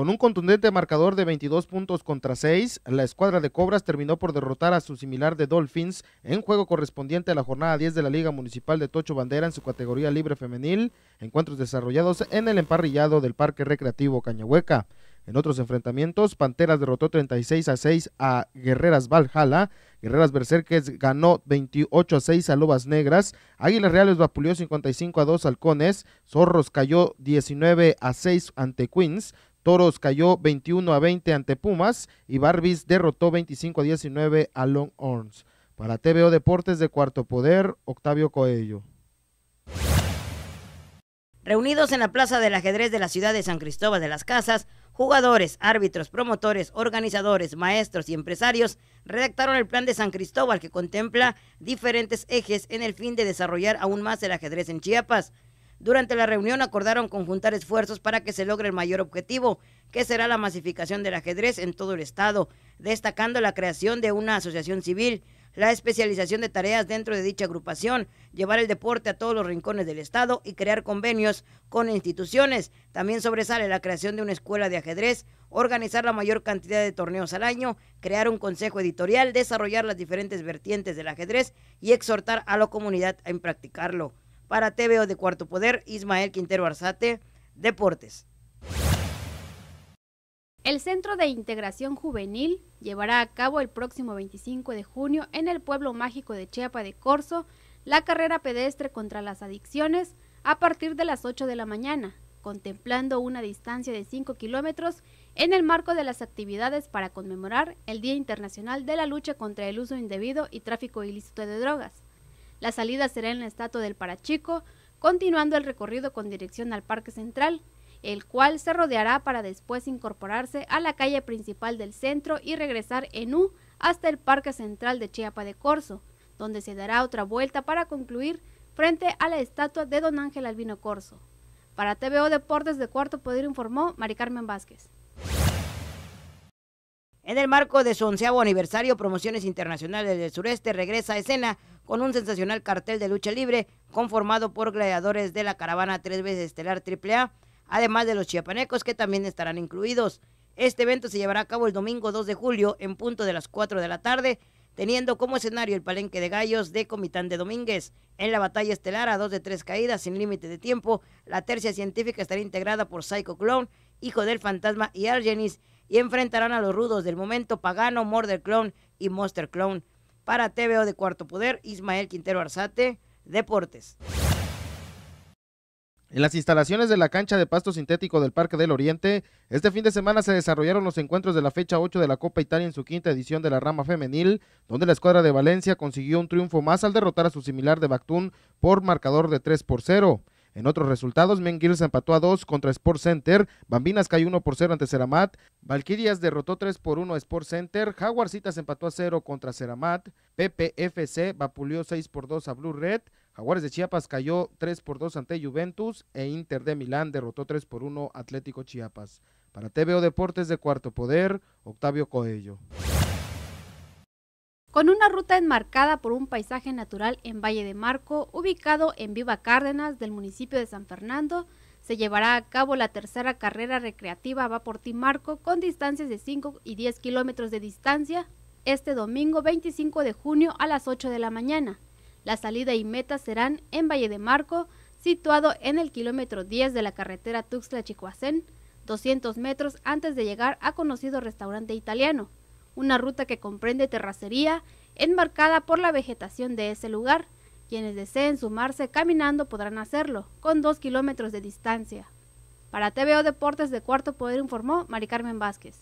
Con un contundente marcador de 22 puntos contra 6, la escuadra de Cobras terminó por derrotar a su similar de Dolphins en juego correspondiente a la jornada 10 de la Liga Municipal de Tocho Bandera en su categoría libre femenil, encuentros desarrollados en el emparrillado del Parque Recreativo Cañahueca. En otros enfrentamientos, Panteras derrotó 36 a 6 a Guerreras Valhalla, Guerreras Berserques ganó 28 a 6 a Lobas Negras, Águilas Reales vapuleó 55 a 2 Halcones, Zorros cayó 19 a 6 ante Queens, Toros cayó 21 a 20 ante Pumas y Barbies derrotó 25 a 19 a Longhorns. Para TVO Deportes de Cuarto Poder, Octavio Coello. Reunidos en la Plaza del Ajedrez de la ciudad de San Cristóbal de las Casas, jugadores, árbitros, promotores, organizadores, maestros y empresarios redactaron el plan de San Cristóbal que contempla diferentes ejes en el fin de desarrollar aún más el ajedrez en Chiapas. Durante la reunión acordaron conjuntar esfuerzos para que se logre el mayor objetivo, que será la masificación del ajedrez en todo el estado, destacando la creación de una asociación civil, la especialización de tareas dentro de dicha agrupación, llevar el deporte a todos los rincones del estado y crear convenios con instituciones. También sobresale la creación de una escuela de ajedrez, organizar la mayor cantidad de torneos al año, crear un consejo editorial, desarrollar las diferentes vertientes del ajedrez y exhortar a la comunidad a practicarlo. Para TVO de Cuarto Poder, Ismael Quintero Arzate, Deportes. El Centro de Integración Juvenil llevará a cabo el próximo 25 de junio en el pueblo mágico de Chiapa de Corso la carrera pedestre contra las adicciones a partir de las 8 de la mañana, contemplando una distancia de 5 kilómetros en el marco de las actividades para conmemorar el Día Internacional de la Lucha contra el Uso Indebido y Tráfico Ilícito de Drogas. La salida será en la estatua del Parachico, continuando el recorrido con dirección al Parque Central, el cual se rodeará para después incorporarse a la calle principal del centro y regresar en U hasta el Parque Central de Chiapa de corso donde se dará otra vuelta para concluir frente a la estatua de don Ángel Albino corso Para TVO Deportes de Cuarto Poder informó Mari Carmen Vázquez. En el marco de su onceavo aniversario, Promociones Internacionales del Sureste regresa a escena con un sensacional cartel de lucha libre conformado por gladiadores de la caravana tres veces estelar AAA, además de los chiapanecos que también estarán incluidos. Este evento se llevará a cabo el domingo 2 de julio en punto de las 4 de la tarde, teniendo como escenario el palenque de gallos de Comitán de Domínguez. En la batalla estelar a dos de tres caídas sin límite de tiempo, la tercia científica estará integrada por Psycho Clown, Hijo del Fantasma y Argenis, y enfrentarán a los rudos del momento Pagano, Murder Clone y Monster Clone. Para TVO de Cuarto Poder, Ismael Quintero Arzate, Deportes. En las instalaciones de la cancha de pasto sintético del Parque del Oriente, este fin de semana se desarrollaron los encuentros de la fecha 8 de la Copa Italia en su quinta edición de la rama femenil, donde la escuadra de Valencia consiguió un triunfo más al derrotar a su similar de Bactún por marcador de 3 por 0. En otros resultados, se empató a 2 contra Sport Center, Bambinas cayó 1 por 0 ante Ceramat, Valkirias derrotó 3 por 1 a Sport Center, Jaguarcitas empató a 0 contra Ceramat, PPFC vapuleó 6 por 2 a Blue Red, Jaguares de Chiapas cayó 3 por 2 ante Juventus e Inter de Milán derrotó 3 por 1 Atlético Chiapas. Para TVO Deportes de Cuarto Poder, Octavio Coello con una ruta enmarcada por un paisaje natural en Valle de Marco, ubicado en Viva Cárdenas del municipio de San Fernando, se llevará a cabo la tercera carrera recreativa Vaporti Marco con distancias de 5 y 10 kilómetros de distancia este domingo 25 de junio a las 8 de la mañana. La salida y meta serán en Valle de Marco, situado en el kilómetro 10 de la carretera Tuxtla-Chicoacén, 200 metros antes de llegar a conocido restaurante italiano una ruta que comprende terracería enmarcada por la vegetación de ese lugar. Quienes deseen sumarse caminando podrán hacerlo, con dos kilómetros de distancia. Para TVO Deportes de Cuarto Poder informó Mari Carmen Vázquez.